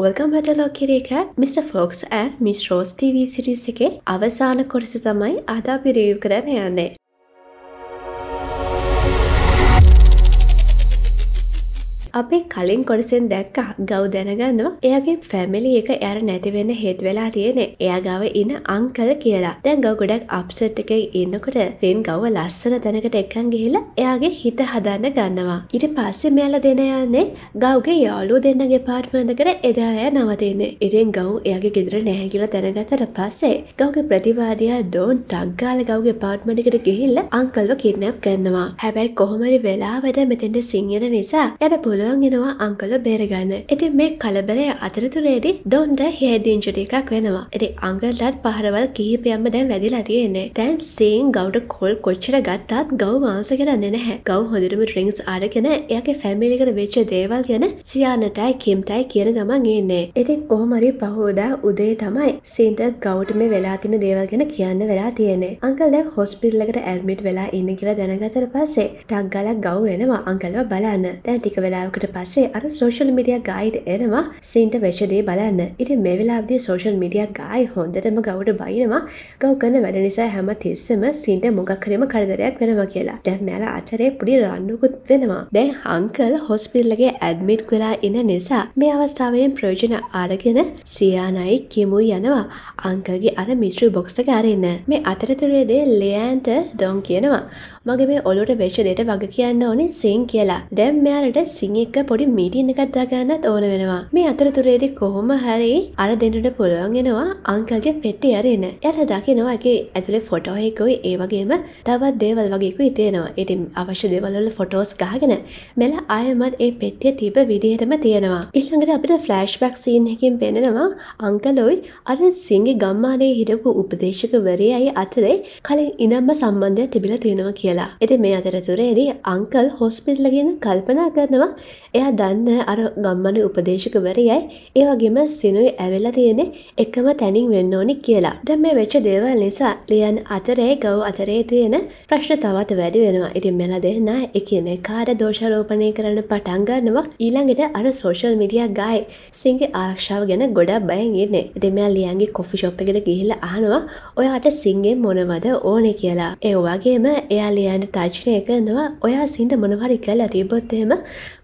ඔල්කම් හටලෝ කිරේක මිට. Folks and Miss Rose TV series එකේ අවසාන කොටස තමයි අදා පිරිව් කරන්න යන්නේ අපි කලින් කොටසෙන් දැක්ක ගව් දැනගන්නවා එයාගේ ෆැමිලි එක ඇර නැතිවෙන්න හේත් වෙලා තියෙනෙ එයා ගව ඉන්න අංකල් කියලා දැන් ගව ගොඩක් අප්සට් එක ඉන්නකොට තින් ගව ලස්සන තැනකට එකන් ගිහිලා එයාගේ හිත හදන්න ගන්නවා ඉට පස්සේ මෙයාල දෙන යන්නේ ගව්ගේ යාලු දෙන්නගේ පාර්ට්මන්දකට එදාය නවතින්නේ ඉතින් ගව් එයාගේ ගෙදර නැහැ කියලා දැනගතට පස්සේ ගව්ගේ ප්‍රතිවාදයා ඩෝන් ටක්ගාල ගව්ගේ පාර්ට්මණිකට ගිහිල්ල අංකල්ව කිරනැප් කරනවා හැබැයි කොහොමරි වෙලාවට මෙතෙන්ට සිංහර නිසා යට පුළ පුළුවන්ගෙනවා අංකල බේරගන්න එති මේ කලබලය අතරතුරේදි දොන්ඩ හේදීංචට එකක් වෙනවා ඇති අංගල්ලත් පහරවල් කිහිපයම්ම දැන් වැදිලා තියෙන්නේ තැන් සීන් ගෞඩ කොල් කොච්චර ගත්තාත් ගෞ මාස කරන්න නැහැ ගෞ හොඳරම රිංස් අරගෙන එයගේ ෆැමිලිකට වෙච්ච දේවල් ගැන සියානටයි කිම්ටයි කියන ගමන් ඒන්නේ එතින් කොහමරි පහෝදා උදේ තමයි සීන්ට ගෞට මේ වෙලා තින දේවල් ගැන කියන්න වෙලා තියෙන්නේ අංකල් දැන් හොස්පිල්ලකට ඇල්මිට් වෙලා ඉන්න කියලා දැනගතර පස්සේ ටක් ගලක් ගව් වෙනවා අංකල්ව බලන්න දැන් ටික වෙලා ලංකට පස්සේ අර සෝෂල් මිඩිය ගයිඩ් එනවා සින්ට වෙච්චදේ බලන්න ඉට මෙවෙලාදි සෝෂල් මිඩිය ගයි හොඳටම ගෞඩ බයිනවා ගෞ කන්න වැඩ නිසා හැම තිස්සම සින්ට මොගක්කරම කරදරයක් වෙනවා කියලා දැම් මෑල අතරේ පුඩි රන්නුකුත් වෙනවා දැ හංකල් හොස්පිල්ලගේ ඇඩමිට් වෙලා ඉන්න නිසා මේ අවස්ථාවයෙන් ප්‍රයෝජන ආරගෙන සියානයි කිමු යනවා අංකගේ අර මිශ්‍ර බොක්ස්ට කාරන්න මේ අතරතුරේදේ ලෑන්ට ඩොන් කියනවා මගේ මේ ඔලුට වෙච්ච දෙට වග කියන්න ඕනේ සිං කියලා දැම් මෙයාලට සිං එක්ක පොඩි මීටින් එකක් දාගන්නත් ඕන වෙනවා මේ අතරතුරේදී කොහොම හරි අර දෙන්නට පුළුවන්ගෙනවා අංකල්ගේ පෙට්ටි අරන්න යට දකිනවා එක ඇතුලේ ෆොටෝහෙකුයි ඒ වගේම තවත් දේවල් වගේකු ඉතියෙනවා ඉතින් අවශ්‍ය දෙවල්ල ෆොටෝස් ගහගෙන මෙල අයමත් ඒ පෙට්ටිය තිබ විදිහටම තියෙනවා ඉල්ළඟට අපිට ෆ්ලෑෂ් බැක් සීන්හකින් පෙනෙනවා අංකලොයි අර සිංගි ගම්මානයේ හිටපු උපදේශකවරයයි අතරේ කලින් ඉනම්ම සම්බන්ධය තිබිල තියෙනවා කියලා කියලා. එති මේ අතරතුරේදී අංකල් හොස්පිල්ල ගෙන කල්පනා කරනවා එයා දන්න අර ගම්මන උපදේශකවරයයි ඒ වගේම සිනුයි ඇවෙලා තියෙනෙ එකම තැනින් වෙන්න ඕනි කියලා. දැම් මේ වෙච්ච දේවල් නිසා ලියන් අතරේ ගව් අතරේ තියෙන ප්‍රශ්න තවත් වැඩි වෙනවා. ඉතින් මෙලා දෙන්න එකන කාඩ දෝෂරෝපණය කරන පටන්ගන්නවා ඊළඟට අර සෝෂල් මිඩිය ගයි සිංගේ ආරක්ෂාව ගැන ගොඩක් බයෙන් ඉන්නේ. දෙමයා ලියන්ගේ කොෆි ශොප් එකට ගිහිල්ලා අහනවා ඔයාට සිංගෙන් මොනවද ඕනේ කියලා. ඒ වගේම එයා ලියන්න තර්ජනය කරනවා ඔයා සින්ට මොනවරි කල් ඇතිබොත්තේම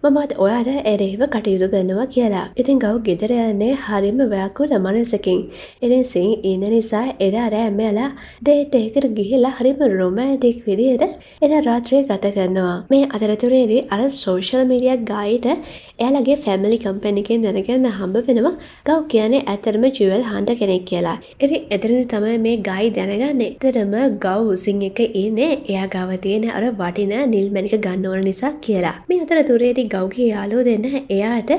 මමත් ඔයාට එරෙහිව කටයුතු ගන්නවා කියලා ඉතින් ගව් ගෙදරයන්නේ හරිම ව්‍යකුල මනසකින් එනිසින් ඉන්න නිසා එරා රෑමෑලා ඩේට එකට ගිහිලා හරිම රොමෑටික් විදියට එන රාත්‍රය ගත කරනවා මේ අතරතුරේදී අර සෝෂල් මීඩියක් ගායිට එයාලගේ ෆැමිලි කම්පැනිකෙන් දැනගන්න හම්බ වෙනවා ගව් කියන්නේ ඇතරම ජුවල් හන්ඩ කෙනෙක් කියලා එති එතරන තමයි මේ ගයි දැනගන්න එතරම ගව් උසින් එක ඉන්නේ එයා ගව ගාව තියෙන අර වටින නිල් මැනික ගන්න ඕන නිසා කියලා මේ අතර තුරේදි ගෞගේ යාලෝ දෙන්න එයාට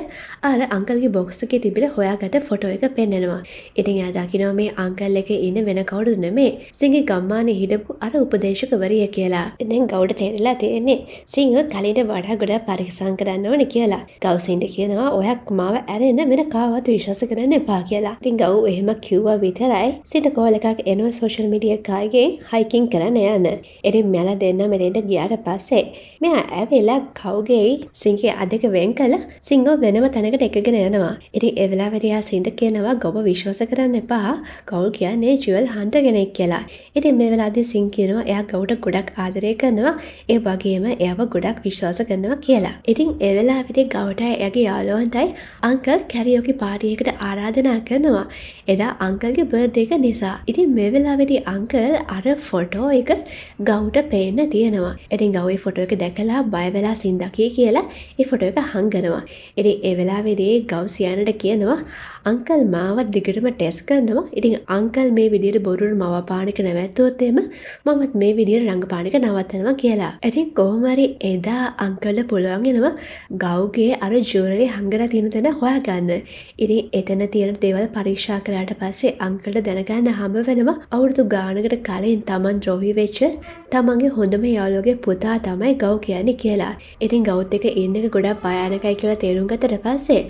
අර අංකල්ගේ බොක්ස්ටක තිබිල හොයාගත ෆොටෝ එක පෙන්නෙනවා ඉතින් එයා දකිනවා මේ අංකල් එක ඉන්න වෙන කවුරුද නෙමේ සිංහ ගම්මානය හිටපු අර උපදේශකවරිය කියලා එදැන් ගෞඩ තේරලා තියෙන්නේ සිංහ කලින්ට වඩා ගොඩා පරික්සං කරන්න ඕන කියලා ගෞසින්ට කියනවා ඔයක් මාව ඇරෙන්න වෙන කාවත් විශ්වාස කරන්න එපා කියලා තින් ගව් එහෙම කිව්වා විතරයි සිට කෝල එකක් එනුව සෝෂල් මිඩිය කායගෙන් හයිකින් කරන්න යන්න එරි මැල දෙන්න මෙරට ගියාට පස්සේ මෙයා ඇවෙලා කව්ගෙයි සිංහේ අදක වෙන් කළ සිංහෝ වෙනම තැනකට එකගෙන යනවා ඉරි එවෙලා වැරයා සින්ට කියනවා ගොබ විශ්වාස කරන්න එපා කවුල් කියන්නේ ජුවල් හන්ට ගෙනෙක් කියලා ඉරි මේ වෙලාදි සිං කියනවා එයා ගෞට ගොඩක් ආදරය කරනවා ඒ වගේම එයාව ගොඩක් විශ්වාස කරනවා කියලා ඉතින් එවෙලා විදි ගෞටයි ඇගේ යාලෝන්ටයි අංකල් කැරියෝකි පාටියකට ආරාධනා කරනවා එදා අංකල්ගේ බර්ධ එක නිසා ඉතින් මේ වෙලා වෙදි අංකල් අර ෆොටෝ එක ගෞට පේ එන්න තියෙනවා ඉතින් ගවයි ෆොටෝ එක දැකලා බයවෙලා සින්දකී කියලා ඒ ෆොටෝ එක හංගනවා එරි එවෙලා වෙදේ ගව් සියනට කියනවා අංකල් මාවත් දිගටම ටෙස් කරනවා ඉතින් අංකල් මේ විදිර බොරුන් මවපානික නැවැත්තුවත්තේම මමත් මේ විදිර රංගපානික නවත්තනවා කියලා ඇතින් කොහොමරි එදා අංකල්ල පුළුවන්ගෙනවා ගෞ්ගේ අර ජූරලි හංගලා තියෙන තැන හොයාගන්න ඉරි එතන තියෙන දේවල් පරීක්ෂා කරාට පස්සේ අංකල්ට දැනගන්න හම වෙනවා අවුරුදු ගානකට කලින් තමන් ද්‍රොහි වෙච්ච තමන්ගේ හොඳම යාලෝගේ පුතා තමයි ගව් කියන්නේ කියලා ඉතින් ගෞත් එක ඉන්නක ගොඩක් භයානකයි කියලා තේරුම්ගතට පස්සේ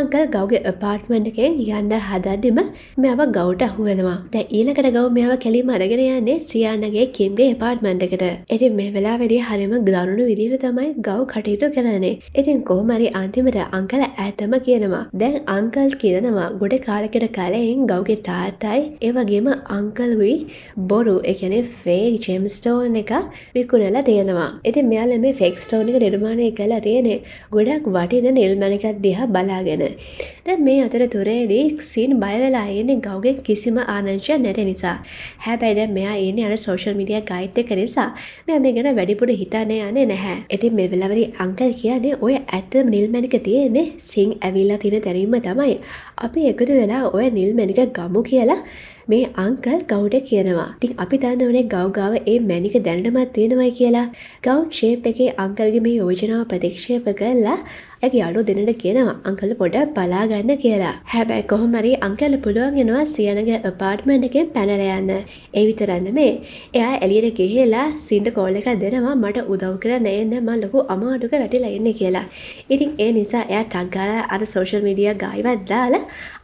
අංකල් ගෞගේ අපාර්ට්මන්ට් එකෙන් යන්න හදද්දිම මෙයාව ගෞට අහුවෙනවා දැ ඊලකට ගෞ මෙයාව කෙලින් අරගෙන යන්නේ සියාන්නගේ කිම්ගේ එපාර්ට්මන්ට් එකට එති මේ වෙලා වැඩි හරිම ගරුණු විදිර තමයි ගෞ කටයුතු කරන්නේ ඉතින් කෝමරි අන්තිමට අංකල ඇතම කියනවා දැන් අංකල් කියනවා ගොඩ කාලකට කලයෙන් ගෞගේ තාත්තයි ඒවගේම අංකල්වී බොරු එකන ෆේක් ජෙම්ස්ටෝන් එක විකුණලා තියෙනවා ඇති මෙයාල මේ ෆෙක්ස්ටෝන් එක නිර්මාණය කලා තියෙනෙ ගොඩක් වටින නිල්මැනිකත් දිහා බලාගෙන දැ මේ අතර තුරේදී ක්සින් බයවෙලා ඒන්නේ ගෞගෙන් කිසිම ආනංශය නැති නිසා හැබැයිද මෙයා ඒන අර සෝෂල් මිඩිය ගයිත්ත කරනිසා මෙ මේ ගැන වැඩිපුර හිතානය යන්නේ නැහැ එති මෙ වෙලාවරි අංකල් කියන්නේ ඔය ඇත්ත නිල්මැනික තියෙන්නේ සිං ඇවිල්ලා තියෙන තැරීම තමයි අපි එකතු වෙලා ඔය නිල්මැනික ගමු කියලා මේ අංකල් ගෞඩ කියනවා තින් අපි දන්නවනේ ගෞගාව ඒ මැනික දැනටමත් තියෙනවයි කියලා ගෞන් ශේප් එකේ අංකල්ගේ මේ යෝජනාව ප්‍රතික්ෂේප කරලා ඇගේ අඩු දෙනට කියනවා අංකල පොඩ බලාගන්න කියලා හැබැයි කොහොමරි අංකල පුළුවන්ගෙනවා සියනගේ පාර්ට්මන්ටකෙන් පැනලයන්න ඒ විතරන්න මේ එයා එලියට ගෙහලා සින්ට කෝල්ල එක දෙනවා මට උදව් කර නයන්න ම ලොකු අමාඩුක වැටිලයන්න කියලා ඉතින් ඒ නිසා එයා ටක්ගාල අර සෝෂල් මිඩිය ගයිවත් දාලා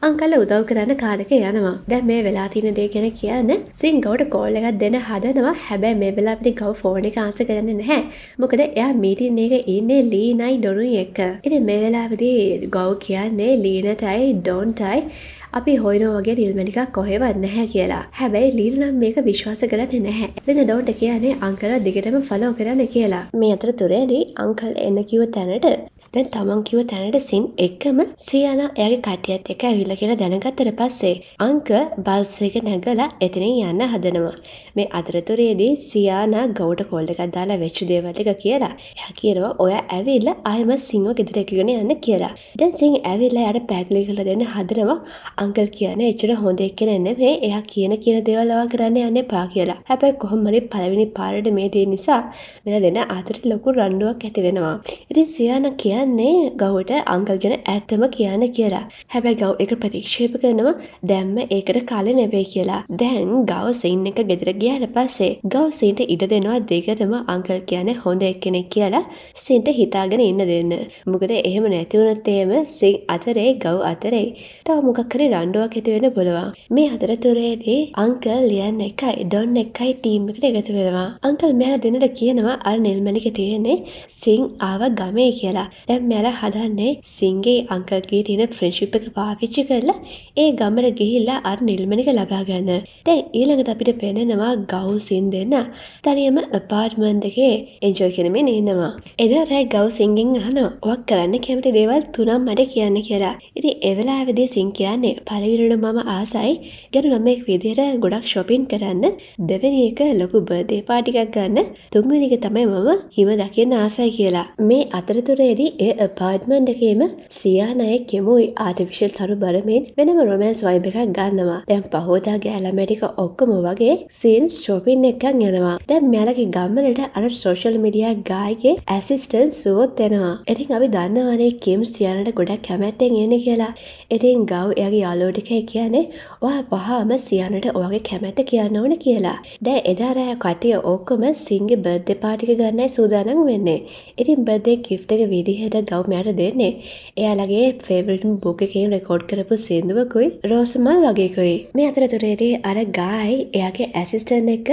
අංකල උදව් කරන්න කාරක යනවා දැ මේ වෙලා තින දේ කෙන කියන්න සිං ගවට කෝල්ල එකක් දෙන හදනවා හැබැ මේ වෙලාපති ගව ෆෝන කාස කරන්න නැහැ මොකද එයා මීටින් එක ඉන්නේ ලීනයි ඩොනු එක්ක ඉතින් මේ වෙලාවෙදී ගොව් කියන්නේ ලීනටයි ඩෝන්ටයි අපි හොයනෝ වගේ නිල්ම ටිකක් කොහෙවත් නැහැ කියලා හැබැයි ලීනනම් මේක විශ්වාස කරන්න නැහැ එතන ඩෝට කියන්නේ අංකල දිගටම ෆලෝ කරන්න කියලා මේ අතර තුරේදී අංකල් එන්න කිව තැනට දැන් තමන් කිව තැනට සින් එක්කම සියන එයාගේ කටියත් එක ඇවිල්ල කියලා දැනගත්තට පස්සේ අංක බල්සක නැගලා එතනින් යන්න හදනවා මේ අතරතුරේදී සියානා ගෞට කොල්ඩකක් දාලා වෙච්ච දේවල්ලික කියලා එය කියනවා ඔය ඇවිල්ල අයම සිංහ ගෙදරැකගෙන යන්න කියලා දැන් සිං ඇවිල්ලා යට පැක්ලි කළ දෙන්න හදනවා අංකල් කියන එච්චර හොඳ එක්කෙන නෙමේ එයා කියන කියන දේවල්ලවා කරන්න යන්න පා කියලා හැබැයි කොහොමරි පළවෙනි පාරට මේ දේ නිසා මෙලා දෙන අතරට ලොකු රණ්ඩුවක් ඇති වෙනවා ඉතින් සියාන කියන්නේ ගවට අංකල් ගැන ඇත්තම කියන්න කියලා හැබැයි ගව් එක ප්‍රතික්ෂේප කරනවා දැම්ම ඒකට කාලෙ නෙවේ කියලා දැන් ගව සයින් එක ගෙදර ගියාට පස්සේ ගව සීන්ට ඉඩ දෙනවා දෙකටම අංකල් කියන හොඳ එක්කෙනෙක් කියලා සින්ට හිතාගෙන ඉන්න දෙන්න මොකද එහෙම නැතිවුණොත්තේම සිං අතරේ ගව් අතරේ තව මොකක්කර රණ්ඩුවක් ඇතිවෙන පුළුවන් මේ හතර තුරේදී අංකල් ලියන් එකයි ඩොන් එකයි ටීම් එකට එකතු වෙනවා අංකල් මෙයාල දෙනට කියනවා අර නිල්මැණික තියෙන්නේ සිං ආව ගමේ කියලා දැන් මෙයාලා හදන්නේ සිංගේ අංකල්ගේ තියෙන ෆ්‍රෙන්ඩ්ෂිප් එක පාවිච්චි කරලා ඒ ගමට ගිහිල්ලා අර නිල්මැණික ලබා ගන්න දැන් ඊළඟට අපිට පේනනවා ගව්සින් දෙන්න තනියම අපාර්ට්මන්ට් එකේ එන්ජොයි කරමින් ඉන්නවා එදා රෑ ගව් සිංගෙන් අහනවා ඔක් කරන්න කැමති දේවල් තුනම් මට කියන්න කියලා ඉතින් එවලාවෙදී සිං කියන්නේ පලහිරට මම ආසයි ගැන නමෙක් විදිර ගොඩක් ශොපින් කරන්න දෙවැනි එක ලොකු බර්දේ පාටිකක් ගන්න තුන්වනික තමයි මම හිම දකින්න ආසයි කියලා මේ අතරතුරේදී ඒ අපාර්ට්මන්් එකේම සියානය කෙමුයි ආර්ටිවිශල් තරු බරමෙන් වෙනම රොමෑන්ස් වයිබ එකක් ගන්නවා දැන් පහෝදා ගෑලමැටික ඔක්කොම වගේ සීන් ශෝපින් එකක් යනවා දැන් මෙයාලගේ ගම්මලට අර සෝශල් මිඩියා ගායගේ ඇසිස්ටන් සුවොත් එෙනවා ඉතින් අපි දන්නවනේ කෙම් සියනට ගොඩක් කැමැත්තෙන් එන කියලා ඉතින් ගව් එයාගේ යාලෝටික කියන්නේ ඔයා වහාම සියනට ඔයාගේ කැමැත කියන්න ඕන කියලා. දැ එදාරෑ කටිය ඕක්කොම සිංගි බද්ධ පාටික ගන්නයි සූදානන් වෙන්නේ. ඉතින් බද්ධේ ගිෆ්ටක විදිහට ගව් මැට දෙන්නේ. එයාලගේ ෆෙවරිටම් බෝකකින් රෙකෝඩ් කරපු සිින්දුවකුයි රෝසමල් වගේකුයි. මේ අතරතුරේදී අර ගායි එයාගේ ඇසිස්ටර්න එක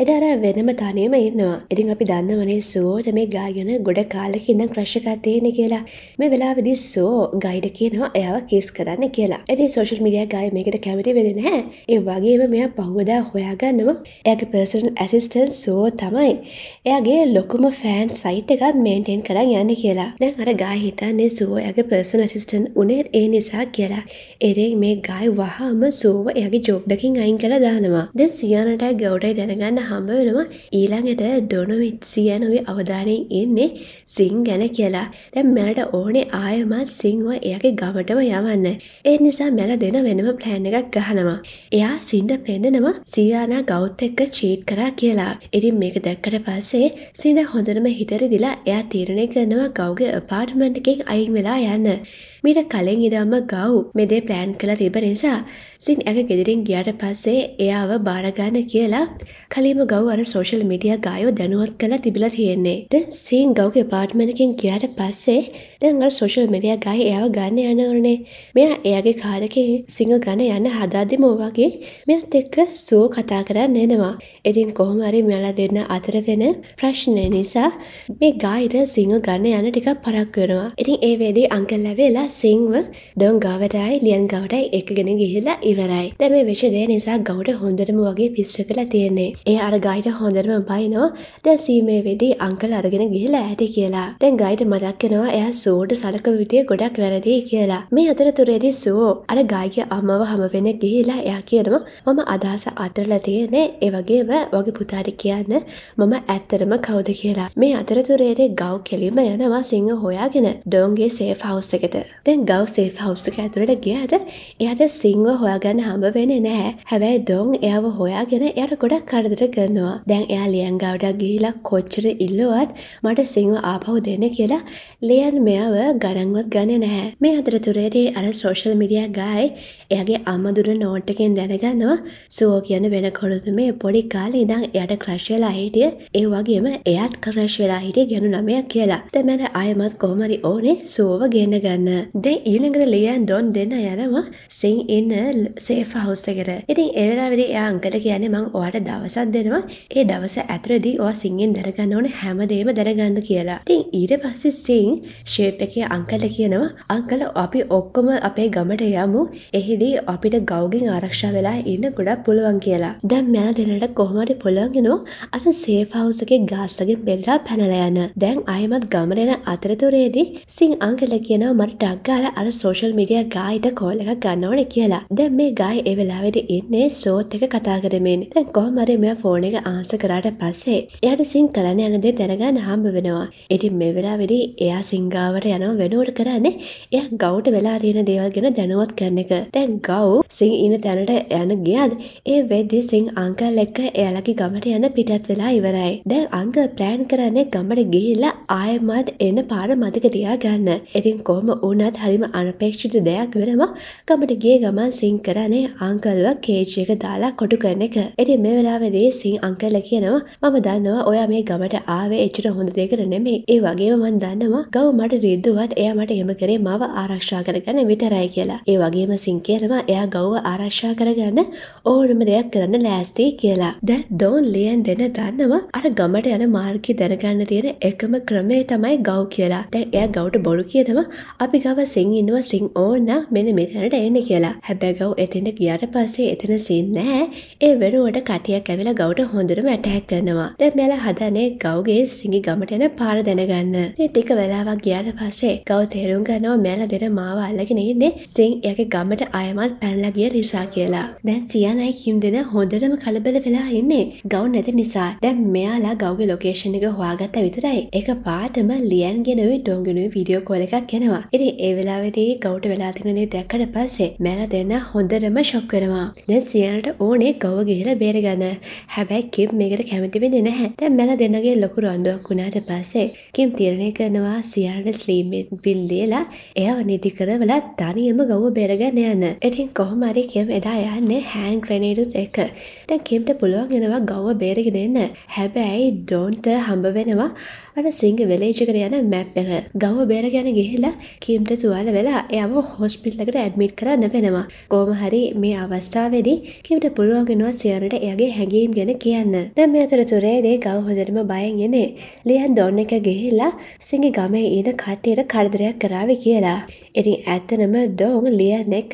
එඩාර වෙනම තනයම ඉන්නවා. ඉතින් අපි දන්නවනේ සුවෝට මේ ගායන ගොඩ කාලකින්න ක්‍රශ්කත්තයන කියලා. මේ වෙලා විදි සෝ ගයිඩ කියනවා එයාව කිස් කරන්න කියලා. එඩි සෝශල් මිඩිය ගය මේකට කැමති වෙන හැ ඒ වගේම මෙයා පහුවදා හොයාගන්නවා ඇක පර්සන් ඇසිස්ටන් සෝ තමයි එයාගේ ලොකුම ෆෑන් සයිට් එක මේන්ටෙන් කරන්න යන්න කියලා දැන් අර ගා හිතන්නේ සුව ඇගේ පර්සන් ඇසිස්ටන් උනේ ඒ නිසා කියලා එරෙක් මේ ගයි වහාම සුව එයාගේ ජොබ්ඩකින් අයින් කළ දානවා දෙ සියනටයි ගෞඩයි දැනගන්න හම්බවෙනවා ඊළඟට දොනොවිත් සියනොවේ අවධානයෙන් ඉන්නේ සිං ගැන කියලා දැම් මැරට ඕනේ ආයමත් සිංහව එයාගේ ගමටම යවන්න ඒ නිසා නැල දෙන වෙනම ප්ලෑන් එකක් ගහනවා. එයා සින්ඩ පෙන්දෙනවා සීයානා ගෞත් එක්ක චීට් කරා කියලා. ඉතින් මේක දැක්කට පස්සේ සින්ඩ හොඳටම හිතරි දිලා එයා තීරණය කරනවා ගෞගේ අපාර්ට්මන්ට් එකෙන් අයින් වෙලා යන්න. මීට කලින් ඉඳන්ම ගව් මෙදේ ප්ලෑන් කළා තිබෙන නිසා සින් එක ගෙදරින් ගියාට පස්සේ එයාව බාරගන්න කියලා කලින්ම ගව් අර සෝෂල් මීඩියා ගායව දැනුවත් කළා තිබිලා තියෙන්නේ. දැන් සින් ගෞගේ අපාර්ට්මන්ට් එකෙන් ගියාට පස්සේ දැන් අර සෝෂල් මීඩියා ගාය එයාව ගන්න යනවනේ. මෙයා එයාගේ කාර් වගේ සිංහ ගන යන්න හදාදිම වගේ මෙත් එක්ක සුව කතා කරන්න එනවා. ඉතින් කොහොමරි මෙල දෙන්න අතර වෙන ප්‍රශ්නය නිසා මේ ගායිට සිංහ ගන්න යන ටික පරක් වෙනවා. ඉතින් ඒ වේදී අංකල්ල වෙලා සිංව දොන් ගාවටයි ලියන් ගවටයි එකගෙන ගිහිලා ඉවරයි. දැම විශදය නිසා ගෞට හොඳරම වගේ පිස්්ට කලා තියෙන්නේ. ඒ අර ගයිට හොඳරම බයිනෝ දැ සීමේ වෙදී අංකල් අරගෙන ගිහිලා ඇති කියලා. දැන් ගයිට මදක්කෙනවා එය සෝඩ සලක විටිය ගොඩක් වැරදි කියලා. මේ අතර තුරේදී සෝ අර අර ගායගේ අම්මව හමවෙන ගිහිලා එයා කියනවා මම අදහස අතරලා තියනේ ඒවගේම වගේ පුතාට කියන්න මම ඇත්තරම කවුද කියලා මේ අතරතුරේරේ ගව් කෙලිම යනවා සිංහ හොයාගෙන ඩෝන්ගේ සේ ෆවස් එකට දැන් ගව් සේ ෆවස්සක ඇතුරට ගියාට එයට සිංහ හොයාගන්න හම්බ වෙන නැහැ හැබැයි ඩොන් එයාව හොයාගෙන එයට ගොඩක් කරදර කරනවා දැන් එයා ලියන් ගවඩක් ගිහිලා කොච්චර ඉල්ලුවත් මට සිංහ ආපහු දෙන්න කියලා ලියන් මෙයාව ගඩන්වත් ගන්න නැහැ මේ අතරතුරේරේ අර සෝෂල් මිඩිය ගා සහයි එයගේ අමදුර නෝට්ටකෙන් දැනගන්නවා සුවෝ කියන වෙන කොළුතුමේ පොඩි කාල ඉදං එයට ක්‍රශ්වෙලා හිටිය ඒ වගේම එයාත් කරශ් වෙලා හිටිය ගැනු නමයක් කියලා තැමැර අයමත් කෝමරි ඕනේ සුවව ගෙන්න්න ගන්න දැ ඊළඟට ලියන් දොන් දෙන්න යනවා සිං ඉන්න සේෆ හුස්සකර ඉතින් එවලාවිරි එයා අංකට කියන්නේ මං ඔයාට දවසත් දෙනවා ඒ දවස ඇතරදී ඔ සිංගෙන් දැනගන්න ඕන හැමදේම දැනගන්න කියලා තින් ඊට පස්සේ සිං ශේප් එකේ අංකට කියනවා අංකල අපි ඔක්කොම අපේ ගමට යමු බලමු එහිදී අපිට ගෞගෙන් ආරක්ෂා වෙලා ඉන්න ගොඩක් පුළුවන් කියලා දැම් මෙයා දෙනට කොහමට පුළුවන්ගෙනු අර සේෆවසගේ ගාස්ලගෙන් බෙල්ලා පැනලයන දැන් අයමත් ගමරෙන අතරතුරේදී සිං අංකල කියනව මට ටක්ගාල අර සෝෂල් මිඩිය ගායිට කෝල එක ගන්නවන කියලා දැන් මේ ගායි එවෙලාවෙද ඉන්නේ සෝත් එක කතා කරමින් දැන් කොහමරි මෙ ෆෝන එක ආස කරාට පස්සේ එයට සිං කරන යනදේ දැනගන්න හම්බ වෙනවා ඉතින් මේ වෙලා වෙදී එයා සිංගාවට යනව වෙනුවට කරන්නේ එය ගෞට වෙලා තියෙන දේවල් ගෙන දැනුවත් කර තැන් එක තැන් ගව් සිං ඉන තැනට යන ගියත් ඒ වෙද්දි සිං අංකල් එක්ක එයාලගේ ගමට යන පිටත් වෙලා ඉවරයි දැන් අංක ප්ලෑන් කරන්නේ ගමට ගිහිල්ලා ආයමත් එන පාර මතක තියා ගන්න ඉතින් කොහොම වුණත් හරිම අනපේක්ෂිත දෙයක් වෙනවා ගමට ගිය ගමන් සිං කරන්නේ අංකල්ව කේජ් එක දාලා කොටු කරන එක ඉතින් මේ වෙලාවේදී සිං අංකල කියනවා මම දන්නවා ඔයා මේ ගමට ආවේ එච්චර හොඳ දෙයකට නෙමෙයි ඒ වගේම මන් දන්නවා ගව මට රිද්දුවත් එයා මට එහෙම කරේ මාව ආරක්ෂා කරගන්න විතරයි කියලා ඒ වගේ වගේම සිංකේරම එයා ගෞව ආරක්ෂා කරගන්න ඕනම දෙයක් කරන්න ලෑස්තියි කියලා. දැන් දෝන් ලියන් දෙන දන්නවා අර ගමට යන මාර්ගය දැනගන්න තියෙන එකම ක්‍රමය තමයි ගව් කියලා. දැන් එයා ගෞට බොරු කියනවා අපි ගව සිං ඉන්නවා සිං ඕන මෙන්න මෙතැනට එන්න කියලා. හැබැයි ගව් එතෙන්ට ගියාට පස්සේ එතන සිං නැහැ. ඒ වෙනුවට කටියක් ඇවිල්ලා ගෞට හොඳටම ඇටැක් කරනවා. දැන් මෙයාලා හදනේ ගව්ගේ සිඟි ගමට යන පාර දැනගන්න. ඒ ටික වෙලාවක් ගියාට පස්සේ ගව් තේරුම් ගන්නවා මෙයාලා දෙන මාව අල්ලගෙන ඉන්නේ සිං එයාගේ ගමට අයමත් පැල්ලගිය නිසා කියලා. දැන් සියනයි කිම් දෙෙන හොඳටම කලබල වෙලා ඉන්නේ ගව් නැති නිසා දැම් මෙයාලා ගෞග ලොකේෂණ එක හවාගත්ත විතරයි එක පාටම ලියන් ගෙනව ඩොංගෙනුව විඩියෝ කෝල එකක් කෙනවා එරි ඒවෙලාවෙදී ගෞට වෙලාතිනනේ දැක්කට පස්සේ මැල දෙන්න හොඳටම ශොක්වෙනවා දැ සියනට ඕනේ ගව ගිහිල බේරගන්න හැබැයි කිම් මේකට කැමතිබෙ නැහැ දැ මැල දෙන්නගේ ලොකු රොන්ඩුවක් වුණාට පස්සේ කිම් තිරණය කරනවා සියරට ස්ලීමෙන් බිල්ලේලා එය නිතිකරවල තනියම ගව බේරග එක නයන්න ඉතින් කොහමරි කියම් එදා යන්නේ හෑන් ක්‍රනේඩුත් එක තැන් කිම්ට පුළුවන් එෙනවා ගව බේරග දෙන්න හැබැයි ඩෝන්ට හම්බ වෙනවා අට සිංහ වෙලේජකට යන මැප් එක ගව බේර ගැන ගිහිලා කීම්ට තුවාල වෙලා එයම හොස්පිල්ලකට ඇඩමිට් කරන්න වෙනවා කෝමහරි මේ අවස්ථාවදි කිවට පුළුවන්ගෙනවා සියරට එයගේ හැඟීම් ගැන කියන්න දැම අතර තුරේදේ ගව හොඳරම බයන්ගෙනේ ලියන් දොන්න එක ගෙහිලා සිංහි ගමේ ඊන කට්ටයට කරදරයක් කරාව කියලා. එරි ඇත්තනම දෝන් ලිය කියන එක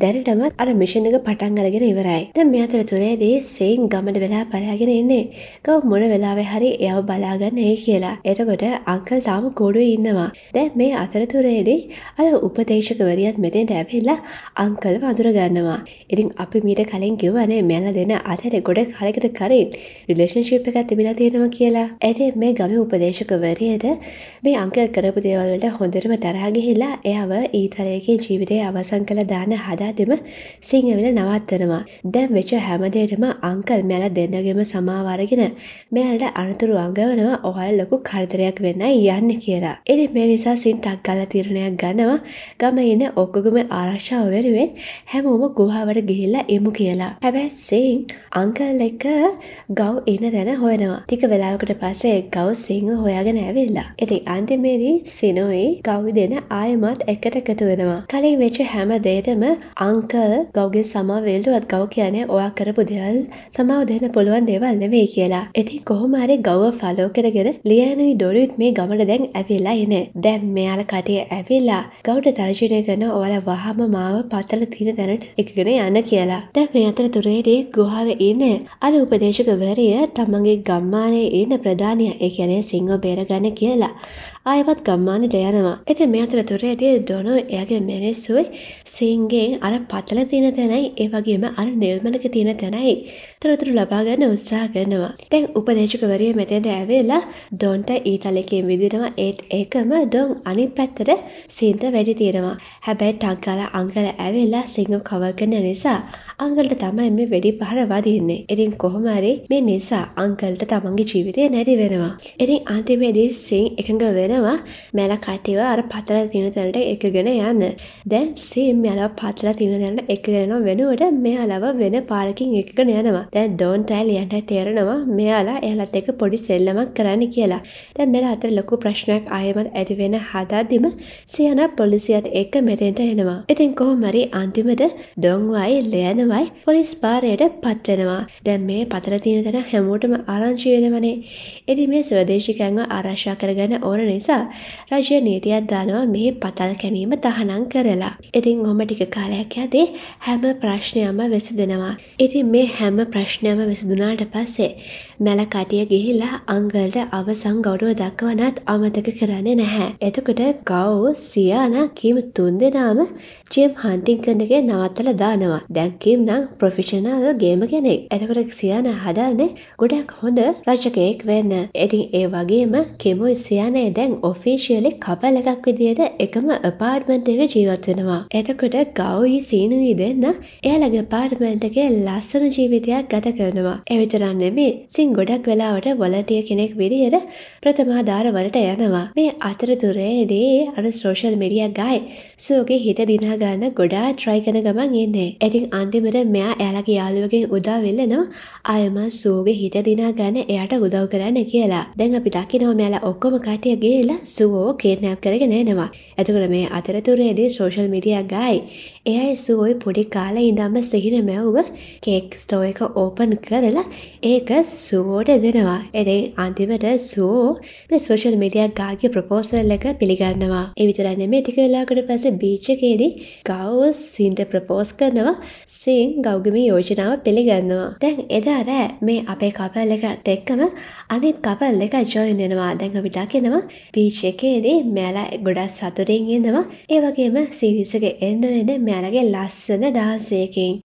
දැනටමත් අර මිෂණක පටන් අරගෙන ඉවරයි ද මෙතර තුරේදී සේන් ගමට වෙලා පලාගෙන එන්නේ ගව මොන වෙලාවෙ හරි එයාව බලාගන්න ඒ කියලා එතකොට අංකල් තාම ගොඩු ඉන්නවා දැ මේ අතරතුරේදී අර උපදේශකවරියත් මෙතෙන් ඇැවෙල්ලා අංකල් වඳුරගන්නවා ඉතින් අපි මීට කලින් කිවනේ මෙල දෙන අතර ගොඩ කලකට කරින් රිලේෂන්ශිප් එකත් තිබිලා තියෙනවා කියලා ඇති මේ ගම උපදේශකවරියද මේ අංකල් කරපු දේවල්ට හොඳරම තරාගිහිල්ලා එයාව ඊතරයගේ ජීවිතය අවසන් අවසන් කළ දාන හදාදෙම සිංහවිල නවත්තනවා. දැම් වෙච හැමදේටම අංකල් මැල දෙන්නගෙම සමාවාරගෙන මෙයාලට අනතුරු අංගවනවා ඔහල් ලොකු කරදරයක් වෙන්න යන්න කියලා. එනි මේ නිසා සින් ටක් ගල තිරණයක් ගන්නවා ගම එන්න ඔක්කොගම ආරක්ෂාව වෙනුවෙන් හැමෝම ගුහාවට ගිහිල්ලා එමු කියලා. හැබැයි සිං අංකල් එක ගව් එන දැන හොයනවා. ටික වෙලාවකට පස්සේ ගව් සිංහ හොයාගෙන ඇවිල්ලා. ඉතින් අන්තිමේදී සිනොයි ගව් දෙන ආයමත් එකට එකතු වෙනවා. කලින් වෙච්ච හැම හැම දේටම අංකල් ගෞගේ සමවේලුවත් ගෞ කියනේ ඔයා කරපු දෙවල් සමාව දෙන්න පුළුවන් දේවල් නෙවෙයි කියලා. ඉතින් කොහොමහරි ගෞව ෆලෝ කරගෙන ලියනුයි ඩොලුත් මේ ගමට දැන් ඇවිල්ලා එනේ. දැන් මෙයාල කටේ ඇවිල්ලා ගෞට තර්ජනය කරන ඔයාලා වහම මාව පතල තින තැනට එකගෙන යන්න කියලා. දැන් මේ අතර තුරේදී ගුහාවේ ඉන්න අර උපදේශකවරිය තමන්ගේ ගම්මානයේ ඉන්න ප්‍රධානියා ඒ කියන්නේ සිංහ බේරගන්න කියලා ආයවත් ගම්මානට යනවා. එත මේ අතරතුරේදී ඩොනෝ එයාගේ මිනිස්සුයි සිංගෙන් අර පතල තියෙන තැනයි ඒ වගේම අර නිල්මලක තියෙන තැනයි තොරතුරු ලබා ගන්න උත්සාහ කරනවා. දැන් උපදේශකවරිය මෙතෙන්ට ඇවිල්ලා ඩොන්ට ඊතලකේ විදිනවා ඒත් ඒකම ඩොන් අනිත් පැත්තට සින්ට වැඩි තියෙනවා. හැබැයි ටක්ගල අංකල ඇවිල්ලා සිංහ කවර් කරන නිසා අංකලට තමයි මේ වෙඩි පහර වදින්නේ. ඉතින් කොහොම හරි මේ නිසා අංකලට තමන්ගේ ජීවිතය නැති වෙනවා. ඉතින් අන්තිමේදී සිං එකඟ වෙනවා යනවා මැල කටව අර පතල තින තැනට එකගෙන යන්න දැන් සීම් යල පතල තින තැනට එකගෙනන වෙනුවට මෙයාලව වෙන පාලකින් එකගෙන යනවා දැන් ඩෝන් ටයිල්යන්ට තේරෙනවා මෙයාලා එහලත් එක පොඩි සෙල්ලමක් කරන්න කියලා දැන් මෙලා අතර ලොකු ප්‍රශ්නයක් අයමත් ඇතිවෙන හදාදිම සියන පොලිසියත් එක්ක මෙතෙන්ට එනවා ඉතින් කොහොමරි අන්තිමට ඩොංවයි ලයනවයි පොලිස් පාරයට පත්වෙනවා දැන් මේ පතල තින තැන හැමෝටම ආරංචි වෙනවනේ එති මේ ස්වදේශිකන්ව ආරශ්ා කරගන්න ඕන නිසා නිසා රජය නීතියක් දානවා මේ පතල් කැනීම තහනම් කරලා. ඉතින් ඔහොම ටික කාලයක් යදේ හැම ප්‍රශ්නයම වෙසදෙනවා. ඉතින් මේ හැම ප්‍රශ්නයම විසදුනාට පස්සේ මැල කටිය ගිහිලා අංගලට අවසං ගෞඩුව දක්වනත් අමතක කරන්නේ නැහැ. එතකොට ගෞ සියාන කීම තුන් දෙනාම ජියම් හන්ටිංකන්ගේ නවත්තල දානවා. දැන්කීම් නම් ප්‍රොෆිෂනල් ගේම කෙනෙක්. එතකොට සියාන හදානේ ගොඩක් හොඳ රජකයෙක් වෙන්න. ඉතින් ඒ වගේම කෙමු සියානය දැන් දැන් ඔෆිෂියලි කපල් එකක් විදියට එකම අපාර්ට්මන්ට් එක ජීවත් වෙනවා. එතකොට ගෞයි සීනුයි දෙන්න එයාලගේ පාර්ට්මන්ට් එකේ ලස්සන ජීවිතයක් ගත කරනවා. එවිතරක් නෙමේ සින් ගොඩක් වෙලාවට වොලන්ටියර් කෙනෙක් විදියට ප්‍රථමාධාර වලට යනවා. මේ අතරතුරේදී අර සෝෂල් මීඩියා ගායි සෝගේ හිත දිනා ගන්න ගොඩාක් try කරන ගමන් එන්නේ. ඉතින් අන්තිමට මෙයා එයාලගේ යාළුවගෙන් උදා වෙල්ලනවා. ආයම සෝගේ හිත දිනා ගන්න එයාට උදව් කරන්න කියලා. දැන් අපි දකිනවා මෙයාලා ඔක්කොම කටියගේ ගිහිල්ලා සුවෝ කේට්නැප් කරගෙන එනවා. එතකොට මේ අතරතුරේදී සෝෂල් මිඩියක් ගායි. එයයි සුවෝයි පොඩි කාලේ ඉඳන්ම සිහින මැව්ව කේක් ස්ටෝ එක ඕපන් කරලා ඒක සුවෝට දෙනවා. එනේ අන්තිමට සුවෝ මේ සෝෂල් මිඩියක් ගාගේ ප්‍රපෝසල් එක පිළිගන්නවා. ඒ විතරක් නෙමෙයි ටික වෙලාවකට පස්සේ බීච් එකේදී ගව් සින්ට ප්‍රපෝස් කරනවා. සින් ගව්ගේ මේ යෝජනාව පිළිගන්නවා. දැන් එදා රෑ මේ අපේ කපල් එකත් එක්කම අනිත් කපල් එක ජොයින් වෙනවා. දැන් අපි දකිනවා පීච් එකේදී මෑලා ගොඩක් සතුටින් ඉන්නවා ඒවගේම සිරිසක එන්න වෙන මෑලගේ ලස්සන ඩාන්සයකින්